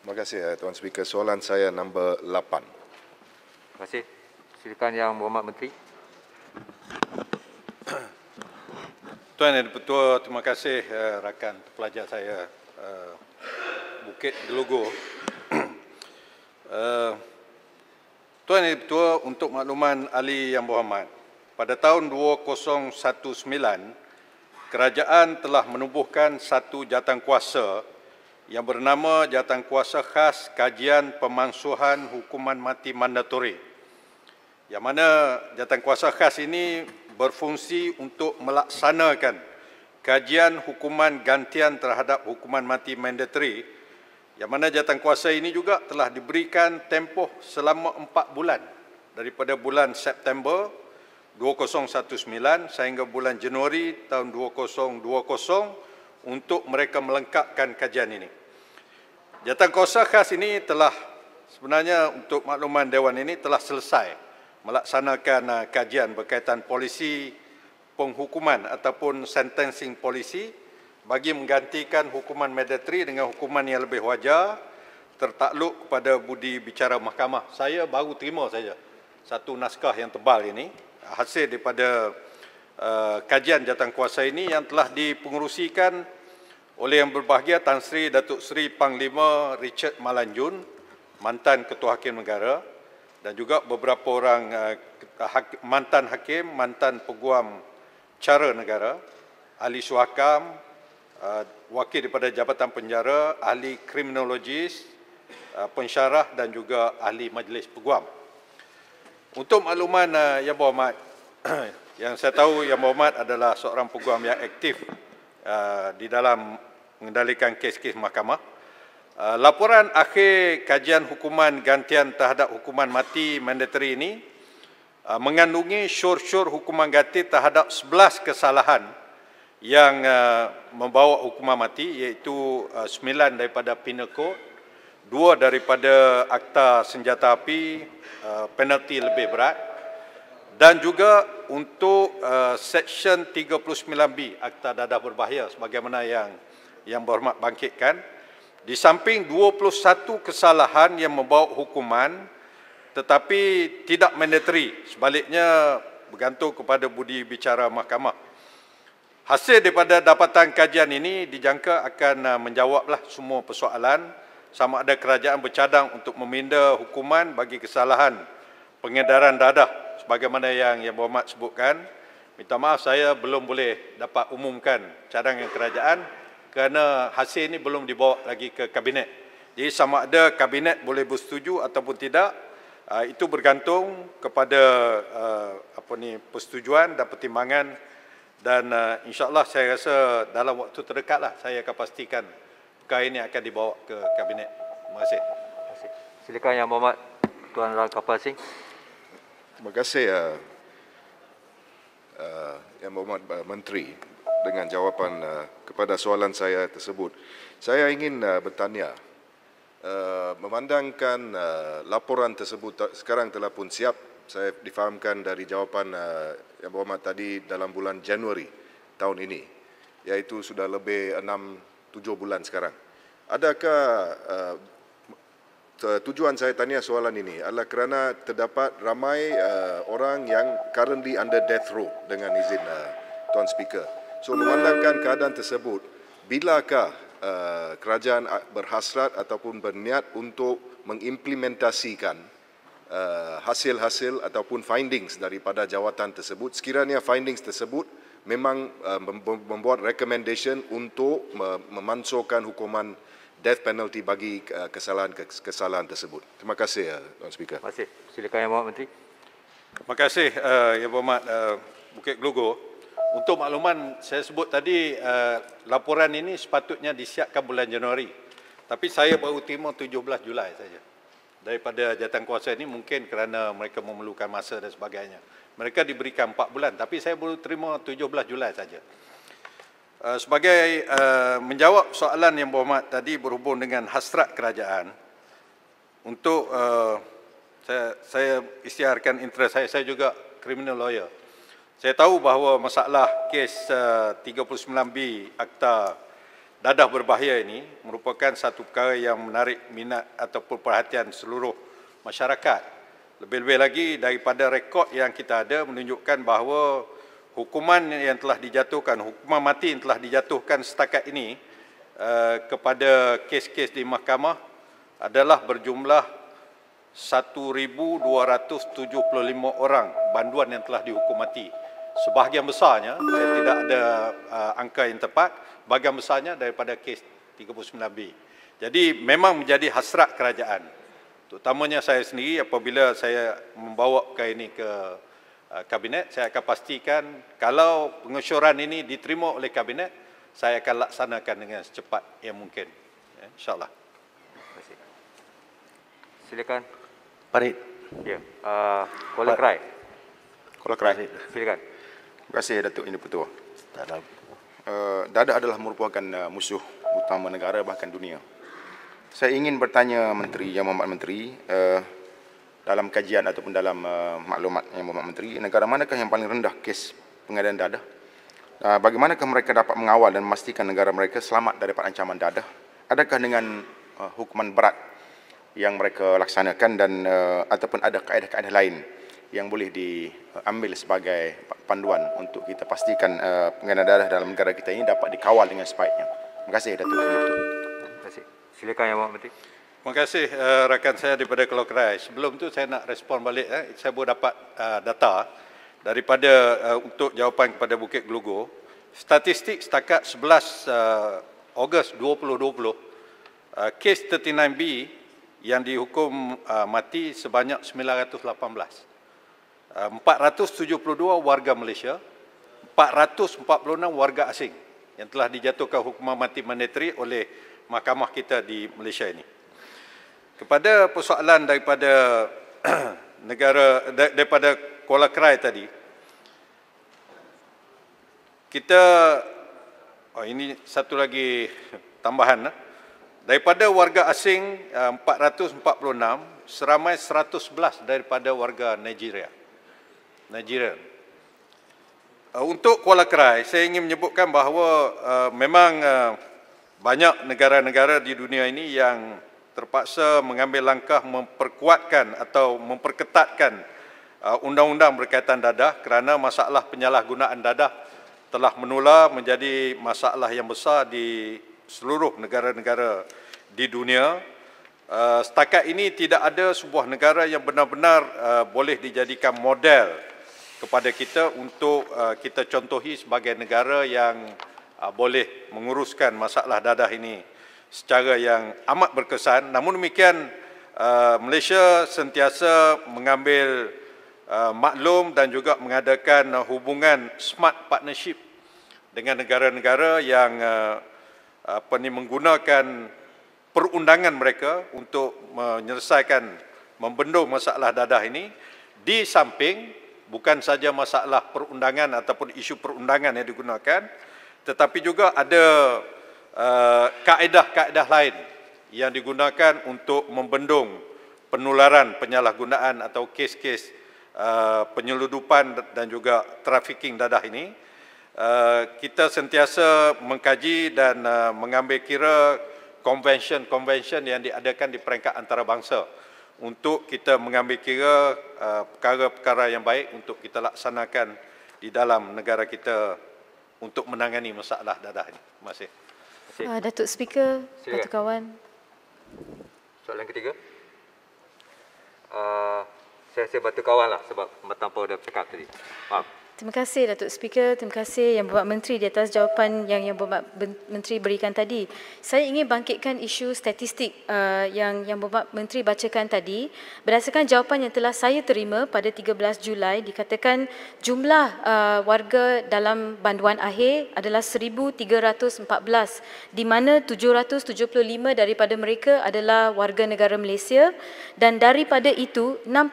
Terima kasih eh, Tuan Speaker. Soalan saya nombor 8. Terima kasih. Silakan Yang Berhormat Menteri. Tuan Yang Pertua, terima kasih eh, rakan pelajar saya eh, Bukit Gelugo. Tuan Yang Pertua, untuk makluman Ali Yang Berhormat, pada tahun 2019, kerajaan telah menubuhkan satu jatang kuasa yang bernama Kuasa Khas Kajian Pemansuhan Hukuman Mati Mandatori. Yang mana Kuasa Khas ini berfungsi untuk melaksanakan kajian hukuman gantian terhadap hukuman mati mandatori, yang mana Kuasa ini juga telah diberikan tempoh selama empat bulan daripada bulan September 2019 sehingga bulan Januari tahun 2020 untuk mereka melengkapkan kajian ini. Jawatan kuasa khas ini telah sebenarnya untuk makluman Dewan ini telah selesai melaksanakan uh, kajian berkaitan polisi penghukuman ataupun sentencing polisi bagi menggantikan hukuman mandatory dengan hukuman yang lebih wajar tertakluk kepada budi bicara mahkamah. Saya baru terima saja satu naskah yang tebal ini hasil daripada uh, kajian jawatan kuasa ini yang telah dipengerusikan oleh yang berbahagia Tan Sri Datuk Sri Panglima Richard Malanjun, mantan Ketua Hakim Negara dan juga beberapa orang uh, mantan hakim, mantan peguam cara negara, ahli suhakam, uh, wakil daripada Jabatan Penjara, ahli kriminologis, uh, pensyarah dan juga ahli majlis peguam. Untuk makluman uh, Yang Berhormat, yang saya tahu Yang Berhormat adalah seorang peguam yang aktif uh, di dalam mengendalikan kes-kes mahkamah. Ah, laporan akhir kajian hukuman gantian terhadap hukuman mati mandatory ini ah, mengandungi syur-syur hukuman ganti terhadap 11 kesalahan yang ah, membawa hukuman mati iaitu 9 daripada Penal Code, 2 daripada Akta Senjata Api, penalti lebih berat dan juga untuk uh, Seksyen 39B Akta Dadah Berbahaya sebagaimana yang yang berhormat bangkitkan di samping 21 kesalahan yang membawa hukuman tetapi tidak mandatory sebaliknya bergantung kepada budi bicara mahkamah hasil daripada dapatan kajian ini dijangka akan uh, menjawablah semua persoalan sama ada kerajaan bercadang untuk meminda hukuman bagi kesalahan pengedaran dadah sebagaimana yang yang berhormat sebutkan minta maaf saya belum boleh dapat umumkan cadangan kerajaan kerana hasil ini belum dibawa lagi ke kabinet. Jadi sama ada kabinet boleh bersetuju ataupun tidak, ah, itu bergantung kepada ah, apa ni persetujuan dan pertimbangan dan ah, insyaAllah saya rasa dalam waktu terdekat lah saya akan pastikan perkara ini akan dibawa ke kabinet. Terima kasih. Silakan Yang Muhammad Tuan Rang Kapal Singh. Terima kasih uh, uh, Yang Muhammad Menteri dengan jawapan uh, kepada soalan saya tersebut. Saya ingin uh, bertanya, uh, memandangkan laporan tersebut sekarang telah pun siap, saya difahamkan dari jawapan yang berhormat tadi dalam bulan Januari tahun ini, iaitu sudah lebih 6-7 bulan sekarang. Adakah uh, tujuan saya tanya soalan ini adalah kerana terdapat ramai uh, orang yang currently under death row dengan izin uh, Tuan Speaker. So memandangkan keadaan tersebut, bilakah uh, kerajaan berhasrat ataupun berniat untuk mengimplementasikan uh, hasil-hasil ataupun findings daripada jawatan tersebut sekiranya findings tersebut memang uh, membuat recommendation untuk memansuhkan hukuman death penalty bagi kesalahan-kesalahan uh, tersebut. Terima kasih uh, Tuan Speaker. Terima kasih. Silakan Yang Berhormat Menteri. Terima kasih uh, Yang Berhormat uh, Bukit Glugor untuk makluman saya sebut tadi eh, laporan ini sepatutnya disiapkan bulan Januari. Tapi saya baru terima 17 Julai saja. Daripada jatuh kuasa ini mungkin kerana mereka memerlukan masa dan sebagainya. Mereka diberikan 4 bulan tapi saya baru terima 17 Julai saja. Eh, sebagai eh, menjawab soalan yang berhormat tadi berhubung dengan hasrat kerajaan untuk saya, saya istiarkan interest saya, saya juga criminal lawyer. Saya tahu bahawa masalah kes 39B uh, Akta Dadah Berbahaya ini merupakan satu perkara yang menarik minat ataupun perhatian seluruh masyarakat. Lebih-lebih lagi daripada rekod yang kita ada menunjukkan bahawa hukuman yang telah dijatuhkan, hukuman mati yang telah dijatuhkan setakat ini uh, kepada kes-kes di mahkamah adalah berjumlah 1,275 orang banduan yang telah dihukum mati sebahagian besarnya saya eh, tidak ada uh, angka yang tepat bahagian besarnya daripada kes 39B. Jadi memang menjadi hasrat kerajaan. Terutamanya saya sendiri apabila saya membawa ke ini ke uh, kabinet saya akan pastikan kalau pengesyoran ini diterima oleh kabinet saya akan laksanakan dengan secepat yang mungkin. Ya, InsyaAllah. Silakan. Parit. Ya. Uh, Kuala Krai. Kuala Krai. Silakan. Terima kasih Datuk Ini Putu. Dada eh, adalah merupakan eh, musuh utama negara bahkan dunia. Saya ingin bertanya Menteri Yang Mohamad Menteri eh, dalam kajian ataupun dalam maklumat Yang Mohamad Menteri negara manakah yang paling rendah kes pengadaan dada? Uh, bagaimanakah mereka dapat mengawal dan memastikan negara mereka selamat daripada ancaman dada? Adakah dengan hukuman berat yang mereka laksanakan dan ataupun ada kaedah-kaedah lain? yang boleh diambil sebagai panduan untuk kita pastikan uh, eh, pengenalan darah dalam negara kita ini dapat dikawal dengan sebaiknya. Terima kasih Datuk. Terima kasih. Silakan Yang Mohd betul. Terima kasih uh, rakan saya daripada Kelokerai. Sebelum tu saya nak respon balik. Eh. Saya baru dapat uh, data daripada uh, untuk jawapan kepada Bukit Glugo. Statistik setakat 11 uh, Ogos 2020, uh, kes 39B yang dihukum mati sebanyak 918. 472 ah, warga Malaysia, 446 warga asing yang telah dijatuhkan hukuman mati mandatory oleh mahkamah kita di Malaysia ini. Kepada persoalan daripada negara daripada Kuala Krai tadi, kita oh ini satu lagi tambahan ah. daripada warga asing 446 ah, seramai 111 daripada warga Nigeria. Nigeria. Uh, untuk Kuala Krai, saya ingin menyebutkan bahawa uh, memang uh, banyak negara-negara di dunia ini yang terpaksa mengambil langkah memperkuatkan atau memperketatkan undang-undang berkaitan dadah kerana masalah penyalahgunaan dadah telah menular menjadi masalah yang besar di seluruh negara-negara di dunia. Uh, setakat ini tidak ada sebuah negara yang benar-benar boleh dijadikan model kepada kita untuk uh, kita contohi sebagai negara yang uh, boleh menguruskan masalah dadah ini secara yang amat berkesan. Namun demikian, uh, Malaysia sentiasa mengambil uh, maklum dan juga mengadakan uh, hubungan smart partnership dengan negara-negara yang uh, apa ni, menggunakan perundangan mereka untuk menyelesaikan membendung masalah dadah ini di samping bukan saja masalah perundangan ataupun isu perundangan yang digunakan tetapi juga ada eh, kaedah-kaedah uh, lain yang digunakan untuk membendung penularan penyalahgunaan atau kes-kes uh, penyeludupan dan juga trafficking dadah ini uh, kita sentiasa mengkaji dan uh, mengambil kira konvensyen-konvensyen yang diadakan di peringkat antarabangsa untuk kita mengambil kira uh, perkara-perkara yang baik untuk kita laksanakan di dalam negara kita untuk menangani masalah dadah ini. Terima kasih. Uh, Datuk Speaker, Pak Kawan. Soalan ketiga. Uh, saya rasa Batu Kawan lah sebab Batu Kawan dah cakap tadi. Faham. Uh. Terima kasih Datuk Speaker, terima kasih Yang bapak Menteri di atas jawapan yang Yang bapak Menteri berikan tadi. Saya ingin bangkitkan isu statistik uh, yang Yang bapak Menteri bacakan tadi. Berdasarkan jawapan yang telah saya terima pada 13 Julai dikatakan jumlah uh, warga dalam banduan akhir adalah 1314 di mana 775 daripada mereka adalah warga negara Malaysia dan daripada itu 61% uh,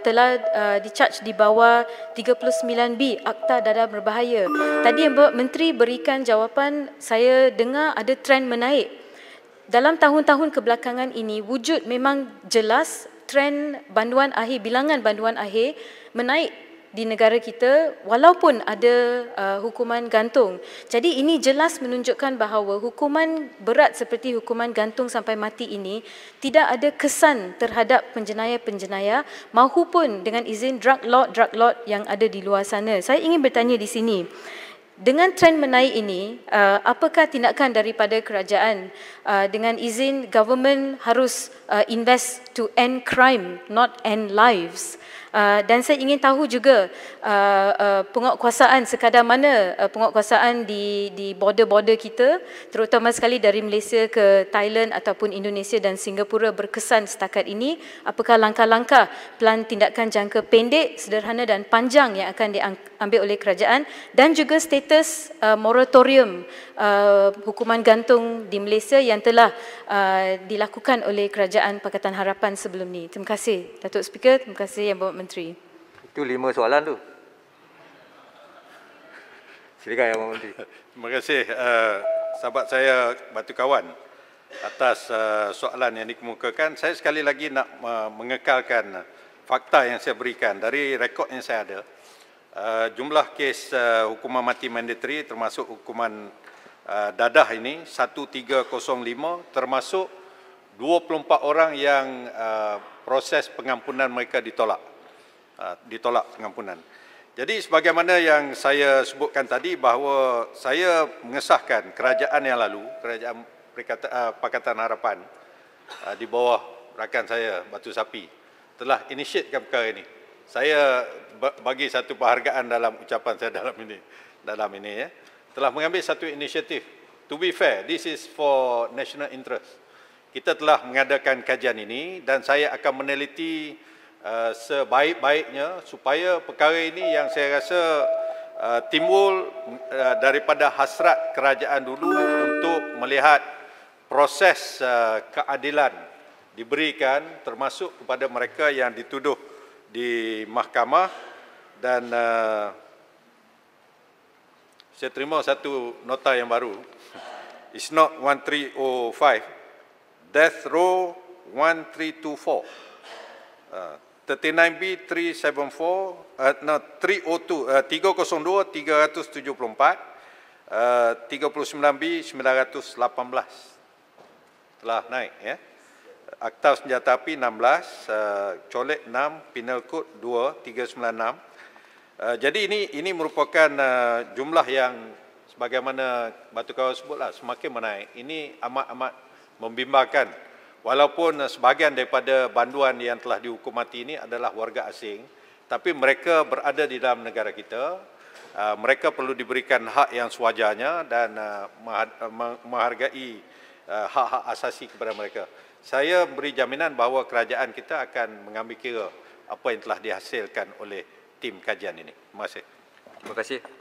telah uh, dicharge di bawah Awal 39B Akta Dadah Berbahaya. Tadi yang menteri berikan jawapan saya dengar ada trend menaik. Dalam tahun-tahun kebelakangan ini wujud memang jelas trend banduan akhir bilangan banduan akhir menaik di negara kita walaupun ada uh, hukuman gantung. Jadi ini jelas menunjukkan bahawa hukuman berat seperti hukuman gantung sampai mati ini tidak ada kesan terhadap penjenayah-penjenayah maupun dengan izin drug lord drug lord yang ada di luar sana. Saya ingin bertanya di sini. Dengan tren menaik ini, uh, apakah tindakan daripada kerajaan uh, dengan izin government harus uh, invest to end crime not end lives? Ah, dan saya ingin tahu juga uh, uh, penguatkuasaan sekadar mana uh, penguatkuasaan di di border-border kita terutama sekali dari Malaysia ke Thailand ataupun Indonesia dan Singapura berkesan setakat ini apakah langkah-langkah pelan tindakan jangka pendek sederhana dan panjang yang akan diambil oleh kerajaan dan juga status uh, moratorium uh, hukuman gantung di Malaysia yang telah uh, dilakukan oleh kerajaan Pakatan Harapan sebelum ini. Terima kasih Datuk Speaker, terima kasih yang Menteri? Itu lima soalan tu. Silakan Yang Amat Menteri. Terima kasih uh, sahabat saya Batu Kawan atas uh, soalan yang dikemukakan. Saya sekali lagi nak uh, mengekalkan fakta yang saya berikan dari rekod yang saya ada. Uh, jumlah kes uh, hukuman mati mandatory termasuk hukuman uh, dadah ini 1305 termasuk 24 orang yang uh, proses pengampunan mereka ditolak. Ah, ditolak pengampunan. Jadi sebagaimana yang saya sebutkan tadi bahawa saya mengesahkan kerajaan yang lalu, kerajaan Perikata, ah, Pakatan Harapan ah, di bawah rakan saya Batu Sapi telah inisiatkan perkara ini. Saya bagi satu penghargaan dalam ucapan saya dalam ini dalam ini ya. Telah mengambil satu inisiatif. To be fair, this is for national interest. Kita telah mengadakan kajian ini dan saya akan meneliti Uh, sebaik-baiknya supaya perkara ini yang saya rasa uh, timbul uh, daripada hasrat kerajaan dulu untuk melihat proses keadilan diberikan termasuk kepada mereka yang dituduh di mahkamah dan saya terima satu nota yang baru it's not 1305 death row 1324 39B374 uh, no 302 uh, 302 374 uh, 39B 918 telah naik ya. Akta Senjata Api 16 uh, colek 6 penal code 2396. Uh, jadi ini ini merupakan uh, jumlah yang sebagaimana Batu Kawan sebutlah semakin menaik. Ini amat-amat membimbangkan. Walaupun eh, sebahagian daripada banduan yang telah dihukum mati ini adalah warga asing, tapi mereka berada di dalam negara kita. Eh, mereka perlu diberikan hak yang sewajarnya dan eh, menghargai hak-hak asasi kepada mereka. Saya beri jaminan bahawa kerajaan kita akan mengambil kira apa yang telah dihasilkan oleh tim kajian ini. Terima kasih. Terima kasih.